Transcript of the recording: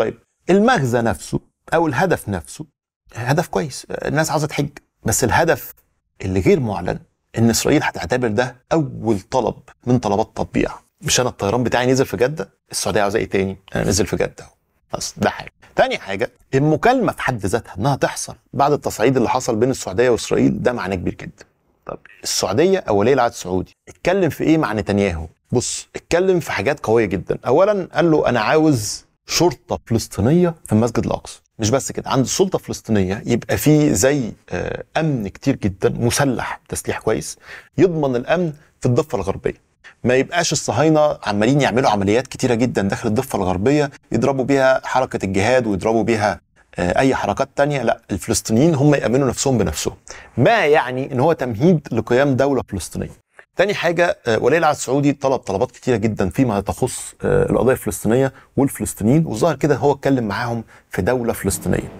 طيب المغزى نفسه او الهدف نفسه هدف كويس الناس عايزه تحج بس الهدف اللي غير معلن ان اسرائيل هتعتبر ده اول طلب من طلبات تطبيع مش انا الطيران بتاعي نزل في جده السعوديه عاوزه ايه تاني انا نزل في جده بس ده حاجه تاني حاجه المكالمه في حد ذاتها انها تحصل بعد التصعيد اللي حصل بين السعوديه واسرائيل ده معناه كبير جدا طب السعوديه او ولي العهد السعودي اتكلم في ايه مع نتنياهو بص اتكلم في حاجات قويه جدا اولا قال له انا عاوز شرطه فلسطينيه في المسجد الاقصى مش بس كده عند السلطه الفلسطينيه يبقى في زي آه، امن كتير جدا مسلح تسليح كويس يضمن الامن في الضفه الغربيه ما يبقاش الصهاينه عمالين يعملوا عمليات كتيره جدا داخل الضفه الغربيه يضربوا بيها حركه الجهاد ويضربوا بيها آه، اي حركات تانية لا الفلسطينيين هم يامنوا نفسهم بنفسهم ما يعني ان هو تمهيد لقيام دوله فلسطينيه تاني حاجه آه، ولي العهد السعودي طلب طلبات كتيره جدا فيما تخص آه، القضيه الفلسطينيه والفلسطينيين والظاهر كده هو اتكلم معاهم في دوله فلسطينيه